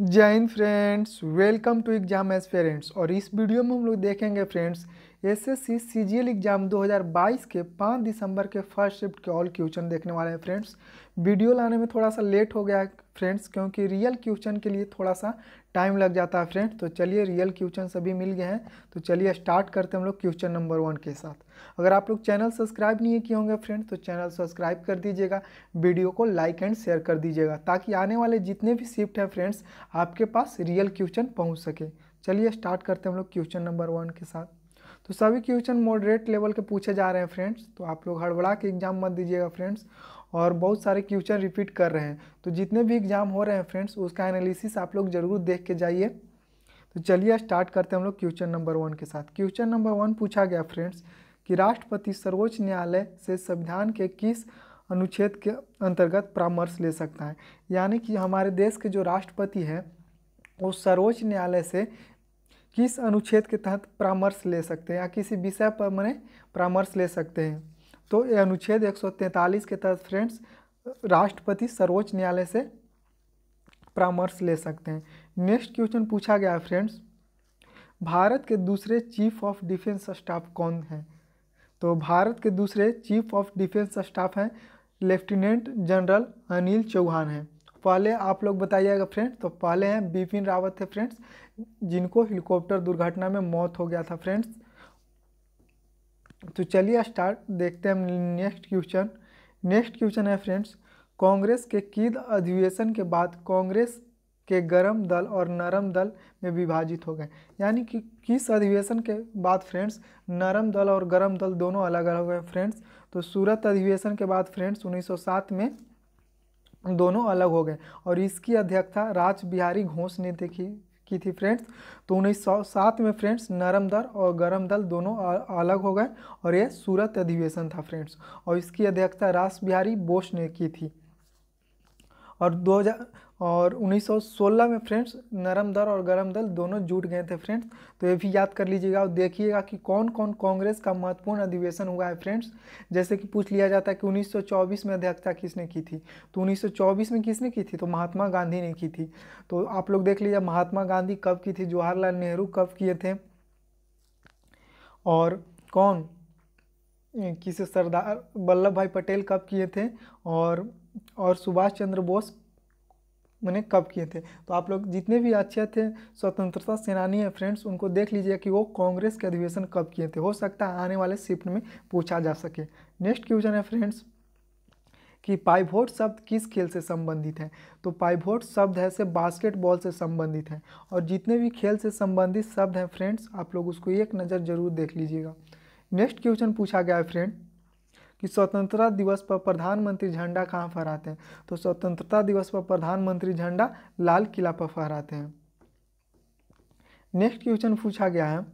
जय हिंद friends welcome to exam S parents और इस वीडियो में हम लोग देखेंगे फ्रेंड्स एसएससी सीजीएल एग्जाम 2022 के 5 दिसंबर के फर्स्ट शिफ्ट के ऑल क्वेश्चन देखने वाले हैं फ्रेंड्स वीडियो लाने में थोड़ा सा लेट हो गया फ्रेंड्स क्योंकि रियल क्वेश्चन के लिए थोड़ा सा टाइम लग जाता है फ्रेंड्स तो चलिए रियल क्वेश्चन सभी मिल गए हैं तो चलिए स्टार्ट करते हैं हम लोग क्वेश्चन नंबर वन के साथ अगर आप लोग चैनल सब्सक्राइब नहीं किए होंगे फ्रेंड्स तो चैनल सब्सक्राइब कर दीजिएगा वीडियो को लाइक एंड शेयर कर दीजिएगा ताकि आने वाले जितने भी शिफ्ट हैं फ्रेंड्स आपके पास रियल क्वेश्चन पहुँच सके चलिए स्टार्ट करते हैं हम लोग क्वेश्चन नंबर वन के साथ तो सभी क्वेश्चन मॉडरेट लेवल के पूछे जा रहे हैं फ्रेंड्स तो आप लोग हड़बड़ा के एग्जाम मत दीजिएगा फ्रेंड्स और बहुत सारे क्वेश्चन रिपीट कर रहे हैं तो जितने भी एग्ज़ाम हो रहे हैं फ्रेंड्स उसका एनालिसिस आप लोग ज़रूर देख के जाइए तो चलिए स्टार्ट करते हैं हम लोग क्वेश्चन नंबर वन के साथ क्वेश्चन नंबर वन पूछा गया फ्रेंड्स कि राष्ट्रपति सर्वोच्च न्यायालय से संविधान के किस अनुच्छेद के अंतर्गत परामर्श ले सकता है यानी कि हमारे देश के जो राष्ट्रपति हैं वो सर्वोच्च न्यायालय से किस अनुच्छेद के तहत परामर्श ले सकते हैं या किसी विषय पर मैंने परामर्श ले सकते हैं तो ये अनुच्छेद 143 के तहत फ्रेंड्स राष्ट्रपति सर्वोच्च न्यायालय से परामर्श ले सकते हैं नेक्स्ट क्वेश्चन पूछा गया है फ्रेंड्स भारत के दूसरे चीफ ऑफ डिफेंस स्टाफ कौन हैं तो भारत के दूसरे चीफ ऑफ डिफेंस स्टाफ हैं लेफ्टिनेंट जनरल अनिल चौहान हैं पहले आप लोग बताइएगा फ्रेंड्स तो पहले हैं बिपिन रावत थे फ्रेंड्स जिनको हेलीकॉप्टर दुर्घटना में मौत हो गया था फ्रेंड्स तो चलिए स्टार्ट देखते हैं हम नेक्स्ट क्वेश्चन नेक्स्ट क्वेश्चन है फ्रेंड्स कांग्रेस के किद अधिवेशन के बाद कांग्रेस के गर्म दल और नरम दल में विभाजित हो गए यानी कि किस अधिवेशन के बाद फ्रेंड्स नरम दल और गर्म दल दोनों अलग अलग हो गए फ्रेंड्स तो सूरत अधिवेशन के बाद फ्रेंड्स 1907 में दोनों अलग हो गए और इसकी अध्यक्षता राज बिहारी घोष ने देखी की थी फ्रेंड्स तो सात में फ्रेंड्स नरम दल और गरम दल दोनों अलग हो गए और यह सूरत अधिवेशन था फ्रेंड्स और इसकी अध्यक्षता रास बिहारी बोस ने की थी और 2000 और 1916 में फ्रेंड्स नरम दल और गरम दल दोनों जुट गए थे फ्रेंड्स तो ये भी याद कर लीजिएगा और देखिएगा कि कौन कौन कांग्रेस का महत्वपूर्ण अधिवेशन हुआ है फ्रेंड्स जैसे कि पूछ लिया जाता है कि 1924 में अध्यक्षता किसने की थी तो 1924 में किसने की थी तो महात्मा गांधी ने की थी तो आप लोग देख लीजिए महात्मा गांधी कब की थी जवाहरलाल नेहरू कब किए थे और कौन किसे सरदार वल्लभ भाई पटेल कब किए थे और और सुभाष चंद्र बोस मैंने कब किए थे तो आप लोग जितने भी अच्छे थे स्वतंत्रता सेनानी हैं फ्रेंड्स उनको देख लीजिए कि वो कांग्रेस के अधिवेशन कब किए थे हो सकता है आने वाले शिफ्ट में पूछा जा सके नेक्स्ट क्वेश्चन है फ्रेंड्स कि पाइवोट शब्द किस खेल से संबंधित है तो पाइवोट शब्द है से बास्केटबॉल से संबंधित है और जितने भी खेल से संबंधित शब्द हैं फ्रेंड्स आप लोग उसको एक नज़र जरूर देख लीजिएगा नेक्स्ट क्वेश्चन पूछा गया है फ्रेंड कि स्वतंत्रता दिवस पर प्रधानमंत्री झंडा कहाँ फहराते हैं तो स्वतंत्रता दिवस पर प्रधानमंत्री झंडा लाल किला पर फहराते हैं नेक्स्ट क्वेश्चन पूछा गया है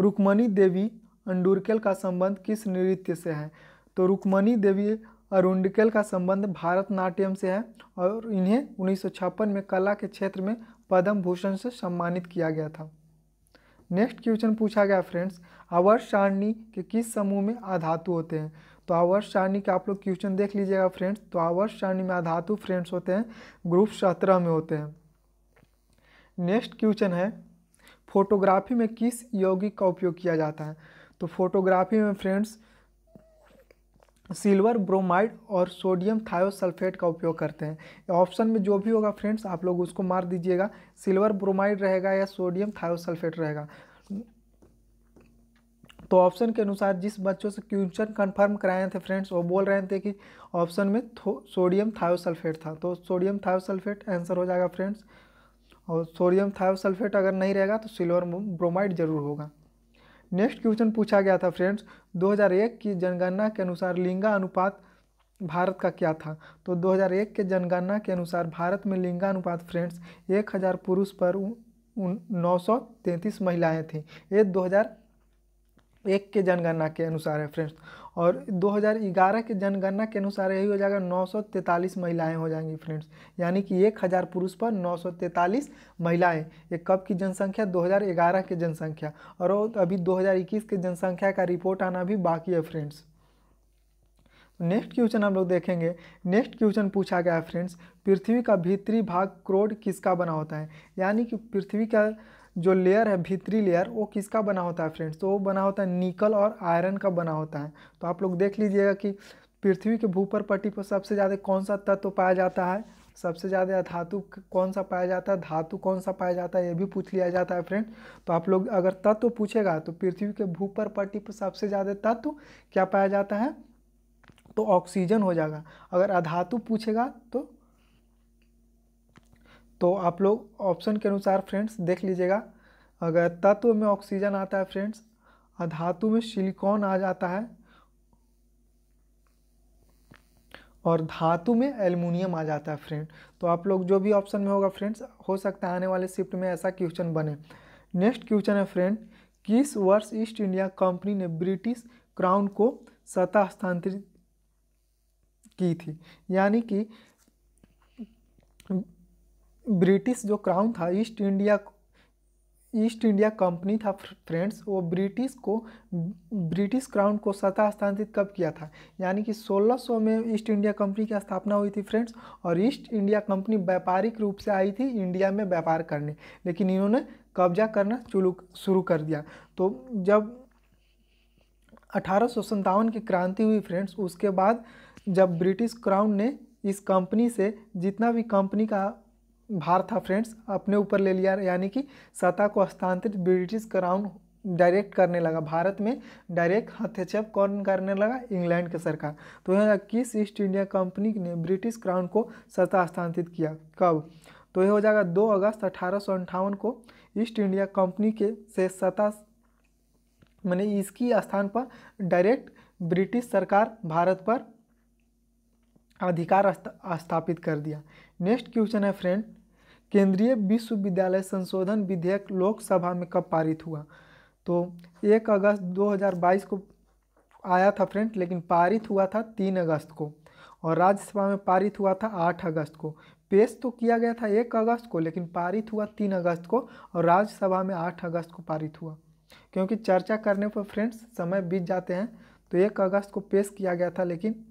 रुक्मणी देवी अंडुरकेल का संबंध किस नृत्य से है तो रुक्मणी देवी अरुंडकेल का संबंध भारतनाट्यम से है और इन्हें उन्नीस में कला के क्षेत्र में पद्म भूषण से सम्मानित किया गया था नेक्स्ट क्वेश्चन पूछा गया फ्रेंड्स अवर सारणी के किस समूह में आधातु होते हैं तो आवर्ष सारणी का आप लोग क्वेश्चन देख लीजिएगा फ्रेंड्स तो आवर्ष सारणी में आधातु फ्रेंड्स होते हैं ग्रुप सत्रह में होते हैं नेक्स्ट क्वेश्चन है फोटोग्राफी में किस यौगिक का उपयोग किया जाता है तो फोटोग्राफी में फ्रेंड्स सिल्वर ब्रोमाइड और सोडियम थायोसल्फेट का उपयोग करते हैं ऑप्शन में जो भी होगा फ्रेंड्स आप लोग उसको मार दीजिएगा सिल्वर ब्रोमाइड रहेगा या सोडियम थायोसल्फेट रहेगा तो ऑप्शन के अनुसार जिस बच्चों से क्वेश्चन कंफर्म कराए थे फ्रेंड्स वो बोल रहे थे कि ऑप्शन में सोडियम थायोसल्फेट था तो सोडियम थायोसल्फेट आंसर हो जाएगा फ्रेंड्स और सोडियम थायोसल्फेट अगर नहीं रहेगा तो सिल्वर ब्रोमाइड जरूर होगा नेक्स्ट क्वेश्चन पूछा गया था फ्रेंड्स 2001 की जनगणना के अनुसार लिंगा अनुपात भारत का क्या था तो 2001 के जनगणना के अनुसार भारत में लिंगानुपात फ्रेंड्स 1000 पुरुष पर नौ महिलाएं थीं ये 2000 एक के जनगणना के अनुसार है फ्रेंड्स और 2011 के जनगणना के अनुसार यही हो जाएगा 943 महिलाएं हो जाएंगी फ्रेंड्स यानी कि एक हज़ार पुरुष पर 943 महिलाएं ये कब की जनसंख्या 2011 के जनसंख्या और अभी 2021 के जनसंख्या का रिपोर्ट आना भी बाकी है फ्रेंड्स नेक्स्ट क्वेश्चन हम लोग देखेंगे नेक्स्ट क्वेश्चन पूछा गया है फ्रेंड्स पृथ्वी का भीतरी भाग क्रोड किसका बना होता है यानी कि पृथ्वी का जो लेयर है भीतरी लेयर वो किसका बना होता है फ्रेंड्स तो वो बना होता है निकल और आयरन का बना होता है तो आप लोग देख लीजिएगा कि पृथ्वी के भूपर पट्टी पर सबसे ज़्यादा कौन सा तत्व तो पाया जाता है सबसे ज़्यादा धातु कौन सा पाया जाता है धातु कौन सा पाया जाता है ये भी पूछ लिया जाता है फ्रेंड तो आप लोग अगर तत्व तो पूछेगा तो पृथ्वी के भूपर पट्टी पर सबसे ज़्यादा तत्व क्या पाया जाता है तो ऑक्सीजन हो जाएगा अगर अधातु पूछेगा तो तो आप लोग ऑप्शन के अनुसार फ्रेंड्स देख लीजिएगा अगर तत्व में ऑक्सीजन आता है फ्रेंड्स धातु में सिलिकॉन आ जाता है और धातु में एल्युमिनियम आ जाता है फ्रेंड तो आप लोग जो भी ऑप्शन में होगा फ्रेंड्स हो सकता है आने वाले शिफ्ट में ऐसा क्वेश्चन बने नेक्स्ट क्वेश्चन है फ्रेंड किस वर्ष ईस्ट इंडिया कंपनी ने ब्रिटिश क्राउन को सत्ता हस्तांतरित की थी यानी कि ब्रिटिश जो क्राउन था East India East India company था फ्रेंड्स वो ब्रिटिश को ब्रिटिश क्राउन को सत्ता स्थानांतरित कब किया था यानी कि 1600 में ईस्ट इंडिया कंपनी की स्थापना हुई थी फ्रेंड्स और ईस्ट इंडिया कंपनी व्यापारिक रूप से आई थी इंडिया में व्यापार करने लेकिन इन्होंने कब्जा करना शुरू कर दिया तो जब अठारह की क्रांति हुई फ्रेंड्स उसके बाद जब ब्रिटिश क्राउन ने इस कंपनी से जितना भी कंपनी का भार था फ्रेंड्स अपने ऊपर ले लिया यानी कि सत्ता को स्थानांतरित ब्रिटिश क्राउन डायरेक्ट करने लगा भारत में डायरेक्ट हस्तक्षेप कौन करने लगा इंग्लैंड की सरकार तो यह किस ईस्ट इंडिया कंपनी ने ब्रिटिश क्राउन को सत्ता स्थानांतरित किया कब तो यह हो जाएगा दो अगस्त अठारह को ईस्ट इंडिया कंपनी के से सत्ता मैंने इसकी स्थान पर डायरेक्ट ब्रिटिश सरकार भारत पर अधिकार स्थापित कर दिया नेक्स्ट क्वेश्चन है फ्रेंड केंद्रीय विश्वविद्यालय संशोधन विधेयक लोकसभा में कब पारित हुआ तो एक अगस्त 2022 को आया था फ्रेंड लेकिन पारित हुआ था तीन अगस्त को और राज्यसभा में पारित हुआ था आठ अगस्त को पेश तो किया गया था एक अगस्त को लेकिन पारित हुआ तीन अगस्त को और राज्यसभा में आठ अगस्त को पारित हुआ क्योंकि चर्चा करने पर फ्रेंड्स समय बीत जाते हैं तो एक अगस्त को पेश किया गया था लेकिन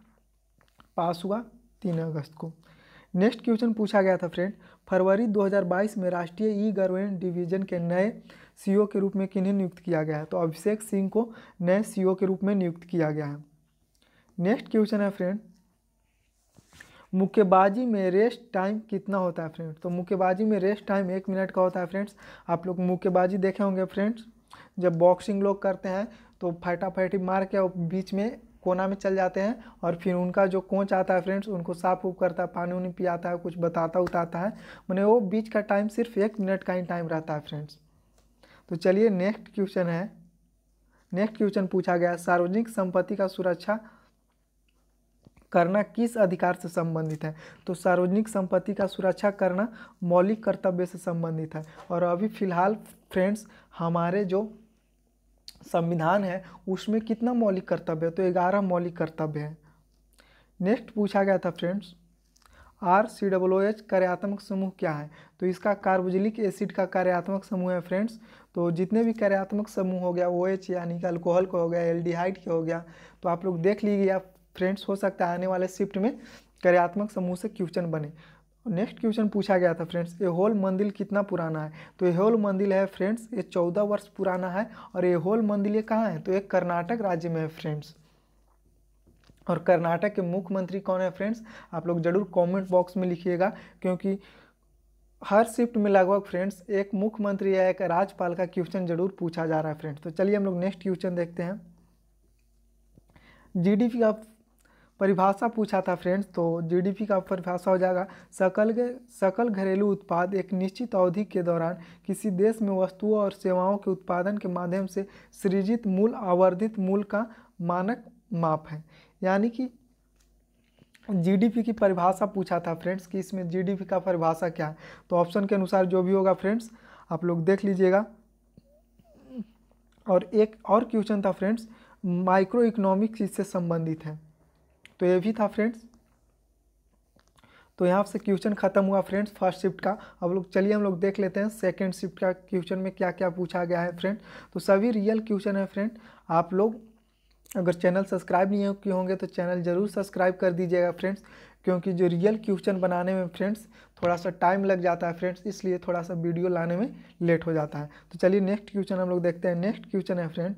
पास हुआ तीन अगस्त को नेक्स्ट क्वेश्चन पूछा गया था फ्रेंड फरवरी 2022 में राष्ट्रीय ई गवर्नेंस डिवीजन के नए सीईओ के रूप में किन्हें नियुक्त किया गया है तो अभिषेक सिंह को नए सीईओ के रूप में नियुक्त किया गया है नेक्स्ट क्वेश्चन है फ्रेंड मुक्केबाजी में रेस्ट टाइम कितना होता है फ्रेंड्स तो मुक्केबाजी में रेस्ट टाइम एक मिनट का होता है फ्रेंड्स आप लोग मुक्केबाजी देखे होंगे फ्रेंड्स जब बॉक्सिंग लोग करते हैं तो फटाफटी मार के बीच में कोना में चल जाते हैं और फिर उनका जो कोच आता है फ्रेंड्स उनको साफ उफ करता है पानी उनी पियाता है कुछ बताता उताता है मैंने वो बीच का टाइम सिर्फ एक मिनट का ही टाइम रहता है फ्रेंड्स तो चलिए नेक्स्ट क्वेश्चन है नेक्स्ट क्वेश्चन पूछा गया सार्वजनिक संपत्ति का सुरक्षा करना किस अधिकार से संबंधित है तो सार्वजनिक संपत्ति का सुरक्षा करना मौलिक कर्तव्य से संबंधित है और अभी फिलहाल फ्रेंड्स हमारे जो संविधान है उसमें कितना मौलिक कर्तव्य है तो ग्यारह मौलिक कर्तव्य है नेक्स्ट पूछा गया था friends R C double H कार्यात्मक समूह क्या है तो इसका कार्बोजिलिक एसिड का कार्यात्मक समूह है फ्रेंड्स तो जितने भी कार्यात्मक समूह हो गया ओ एच यानी कि अल्कोहल का हो गया एल्डिहाइड का हो गया तो आप लोग देख लीजिए आप फ्रेंड्स हो सकता है आने वाले शिफ्ट में कार्यात्मक समूह से क्वेश्चन बने नेक्स्ट क्वेश्चन पूछा गया था फ्रेंड्स ये होल मंदिर कितना पुराना है तो ये होल मंदिर है फ्रेंड्स ये चौदह वर्ष पुराना है और ये होल मंदिर ये कहाँ है तो ये कर्नाटक राज्य में है फ्रेंड्स और कर्नाटक के मुख्यमंत्री कौन है फ्रेंड्स आप लोग जरूर कमेंट बॉक्स में लिखिएगा क्योंकि हर शिफ्ट में लगभग फ्रेंड्स एक मुख्यमंत्री या एक राज्यपाल का क्वेश्चन जरूर पूछा जा रहा है फ्रेंड्स तो चलिए हम लोग नेक्स्ट क्वेश्चन देखते हैं जीडीपी ऑफ परिभाषा पूछा था फ्रेंड्स तो जीडीपी का परिभाषा हो जाएगा सकल सकल घरेलू उत्पाद एक निश्चित अवधि के दौरान किसी देश में वस्तुओं और सेवाओं के उत्पादन के माध्यम से सृजित मूल आवर्धित मूल का मानक माप है यानी कि जीडीपी की परिभाषा पूछा था फ्रेंड्स कि इसमें जीडीपी का परिभाषा क्या है तो ऑप्शन के अनुसार जो भी होगा फ्रेंड्स आप लोग देख लीजिएगा और एक और क्वेश्चन था फ्रेंड्स माइक्रो इकोनॉमिक्स इससे संबंधित है तो ये भी था फ्रेंड्स तो यहाँ से क्वेश्चन खत्म हुआ फ्रेंड्स फर्स्ट शिफ्ट का अब लोग चलिए हम लोग देख लेते हैं सेकंड शिफ्ट का क्वेश्चन में क्या क्या पूछा गया है फ्रेंड तो सभी रियल क्वेश्चन है फ्रेंड आप लोग अगर चैनल सब्सक्राइब नहीं हो किए होंगे तो चैनल ज़रूर सब्सक्राइब कर दीजिएगा फ्रेंड्स क्योंकि जो रियल क्वेश्चन बनाने में फ्रेंड्स थोड़ा सा टाइम लग जाता है फ्रेंड्स इसलिए थोड़ा सा वीडियो लाने में लेट हो जाता है तो चलिए नेक्स्ट क्वेश्चन हम लोग देखते हैं नेक्स्ट क्वेश्चन है फ्रेंड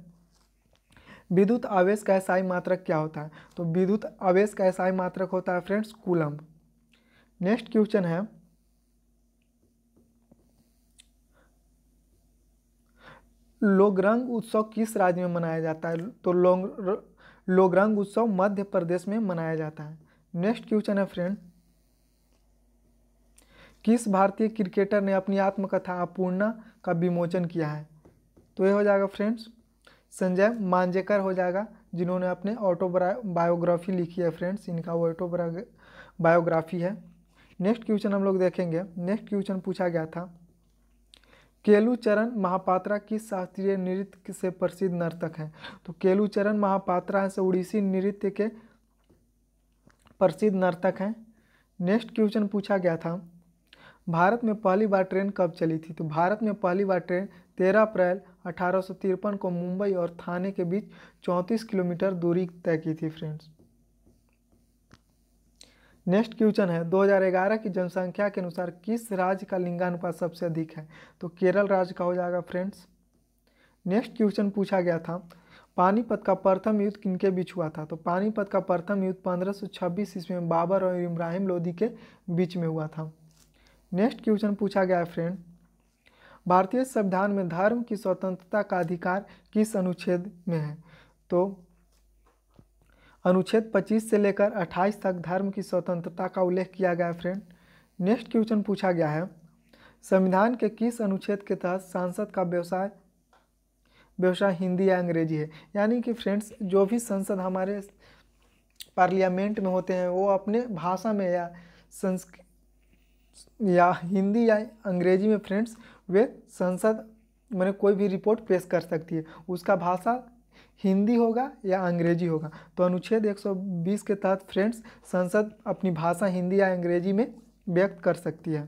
विद्युत आवेश का एसआई मात्रक क्या होता है तो विद्युत आवेश का एसआई मात्रक होता है फ्रेंड्स कूलम नेक्स्ट क्वेश्चन है लोगरंग उत्सव किस राज्य में मनाया जाता है तो लोग लोगरंग उत्सव मध्य प्रदेश में मनाया जाता है नेक्स्ट क्वेश्चन है फ्रेंड किस भारतीय क्रिकेटर ने अपनी आत्मकथा अपूर्णा का विमोचन किया है तो यह हो जाएगा फ्रेंड्स संजय मांजेकर हो जाएगा जिन्होंने अपने ऑटो बायोग्राफी लिखी है फ्रेंड्स इनका ऑटो बायोग्राफी है नेक्स्ट क्वेश्चन हम लोग देखेंगे नेक्स्ट क्वेश्चन पूछा गया था केलुचरण महापात्रा किस शास्त्रीय नृत्य से प्रसिद्ध नर्तक हैं तो केलुचरण महापात्रा से उड़ीसी नृत्य के प्रसिद्ध नर्तक हैं नेक्स्ट क्वेश्चन पूछा गया था भारत में पहली बार ट्रेन कब चली थी तो भारत में पहली बार ट्रेन तेरह अप्रैल अठारह को मुंबई और थाने के बीच 34 किलोमीटर दूरी तय की थी फ्रेंड्स नेक्स्ट क्वेश्चन है 2011 की जनसंख्या के अनुसार किस राज्य का लिंगानुपात सबसे अधिक है तो केरल राज्य का हो जाएगा फ्रेंड्स नेक्स्ट क्वेश्चन पूछा गया था पानीपत का प्रथम युद्ध किनके बीच हुआ था तो पानीपत का प्रथम युद्ध 1526 ईस्वी में बाबर और इब्राहिम लोधी के बीच में हुआ था नेक्स्ट क्वेश्चन पूछा गया है फ्रेंड भारतीय संविधान में धर्म की स्वतंत्रता का अधिकार किस अनुच्छेद में है तो अनुच्छेद 25 से लेकर 28 तक धर्म की स्वतंत्रता का उल्लेख किया गया है फ्रेंड नेक्स्ट क्वेश्चन पूछा गया है संविधान के किस अनुच्छेद के तहत सांसद का व्यवसाय व्यवसाय हिंदी या अंग्रेजी है यानी कि फ्रेंड्स जो भी संसद हमारे पार्लियामेंट में होते हैं वो अपने भाषा में या संस्कृत या हिंदी या अंग्रेजी में फ्रेंड्स वे संसद मैंने कोई भी रिपोर्ट पेश कर सकती है उसका भाषा हिंदी होगा या अंग्रेजी होगा तो अनुच्छेद 120 के तहत फ्रेंड्स संसद अपनी भाषा हिंदी या अंग्रेजी में व्यक्त कर सकती है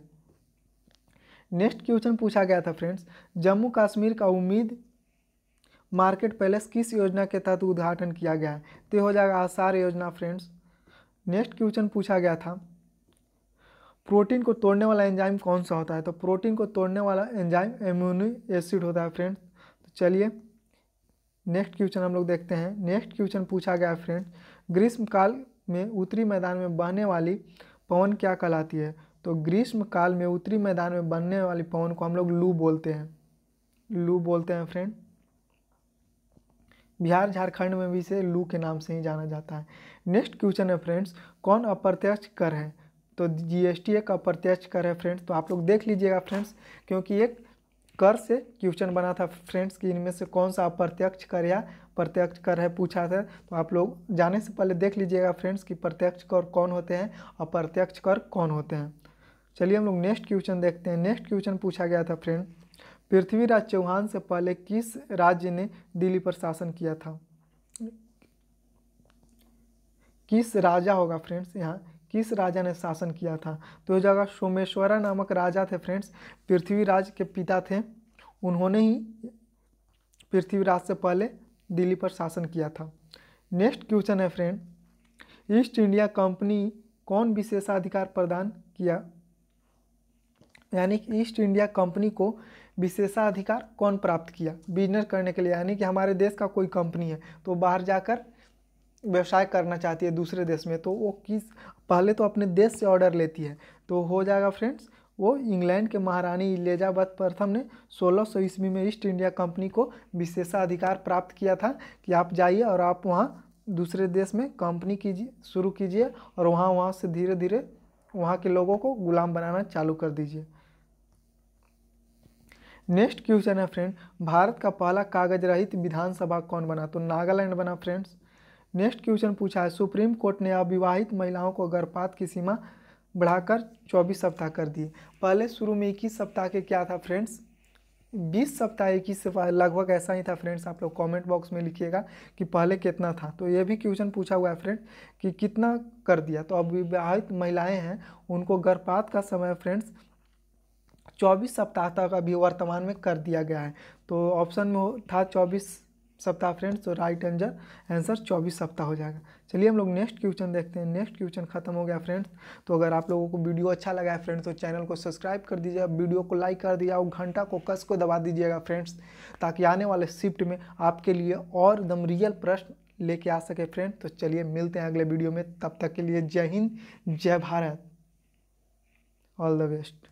नेक्स्ट क्वेश्चन पूछा गया था फ्रेंड्स जम्मू कश्मीर का उम्मीद मार्केट पैलेस किस योजना के तहत उद्घाटन किया गया है तो हो जाएगा आसार योजना फ्रेंड्स नेक्स्ट क्वेश्चन पूछा गया था प्रोटीन को तोड़ने वाला एंजाइम कौन सा होता है तो प्रोटीन को तोड़ने वाला एंजाइम एम्यूनो एसिड होता है फ्रेंड्स तो चलिए नेक्स्ट क्वेश्चन हम लोग देखते हैं नेक्स्ट क्वेश्चन पूछा गया है फ्रेंड्स ग्रीष्मकाल में उत्तरी मैदान में बहने वाली पवन क्या कहलाती है तो ग्रीष्मकाल में उत्तरी मैदान में बनने वाली पवन को हम लोग लू बोलते हैं लू बोलते हैं फ्रेंड बिहार झारखंड में भी इसे लू के नाम से ही जाना जाता है नेक्स्ट क्वेश्चन है फ्रेंड्स कौन अप्रत्यक्ष कर है तो जीएसटी एक अप्रत्यक्ष कर है फ्रेंड्स तो आप लोग देख लीजिएगा फ्रेंड्स क्योंकि एक कर से क्वेश्चन बना था फ्रेंड्स कि इनमें से कौन सा अप्रत्यक्ष कर या प्रत्यक्ष कर है पूछा था तो आप लोग जाने से पहले देख लीजिएगा फ्रेंड्स कि प्रत्यक्ष कर कौन होते हैं अप्रत्यक्ष कर कौन होते हैं चलिए हम लोग नेक्स्ट क्वेश्चन देखते हैं नेक्स्ट क्वेश्चन पूछा गया था फ्रेंड पृथ्वीराज चौहान से पहले किस राज्य ने दिल्ली पर शासन किया था किस राजा होगा फ्रेंड्स यहाँ किस राजा ने शासन किया था तो हो जाएगा सोमेश्वरा नामक राजा थे फ्रेंड्स पृथ्वीराज के पिता थे उन्होंने ही पृथ्वीराज से पहले दिल्ली पर शासन किया था नेक्स्ट क्वेश्चन है फ्रेंड ईस्ट इंडिया कंपनी कौन विशेषाधिकार प्रदान किया यानी कि ईस्ट इंडिया कंपनी को विशेषाधिकार कौन प्राप्त किया बिजनेस करने के लिए यानी कि हमारे देश का कोई कंपनी है तो बाहर जाकर व्यवसाय करना चाहती है दूसरे देश में तो वो किस पहले तो अपने देश से ऑर्डर लेती है तो हो जाएगा फ्रेंड्स वो इंग्लैंड के महारानी इलेजाबथ प्रथम ने सोलह सौ ईस्वी में ईस्ट इंडिया कंपनी को विशेषाधिकार प्राप्त किया था कि आप जाइए और आप वहाँ दूसरे देश में कंपनी कीजिए शुरू कीजिए और वहाँ वहाँ से धीरे धीरे वहाँ के लोगों को गुलाम बनाना चालू कर दीजिए नेक्स्ट क्वेश्चन है फ्रेंड भारत का पहला कागज रहित विधानसभा कौन बना तो नागालैंड बना फ्रेंड्स नेक्स्ट क्वेश्चन पूछा है सुप्रीम कोर्ट ने अविवाहित महिलाओं को गर्भपात की सीमा बढ़ाकर 24 सप्ताह कर दी पहले शुरू में इक्कीस सप्ताह के क्या था फ्रेंड्स 20 सप्ताह इक्कीस लगभग ऐसा ही था फ्रेंड्स आप लोग कमेंट बॉक्स में लिखिएगा कि पहले कितना था तो ये भी क्वेश्चन पूछा हुआ है फ्रेंड कि कितना कर दिया तो अब विवाहित महिलाएं हैं उनको गर्भपात का समय फ्रेंड्स 24 सप्ताह तक अभी वर्तमान में कर दिया गया है तो ऑप्शन में था चौबीस सप्ताह फ्रेंड्स तो राइट आंसर आंसर चौबीस सप्ताह हो जाएगा चलिए हम लोग नेक्स्ट क्वेश्चन देखते हैं नेक्स्ट क्वेश्चन खत्म हो गया फ्रेंड्स तो अगर आप लोगों को वीडियो अच्छा लगा है फ्रेंड्स तो चैनल को सब्सक्राइब कर दीजिए वीडियो को लाइक कर दिया और घंटा को कस को दबा दीजिएगा फ्रेंड्स ताकि आने वाले शिफ्ट में आपके लिए और एकदम रियल प्रश्न लेके आ सके फ्रेंड तो चलिए मिलते हैं अगले वीडियो में तब तक के लिए जय हिंद जय भारत ऑल द बेस्ट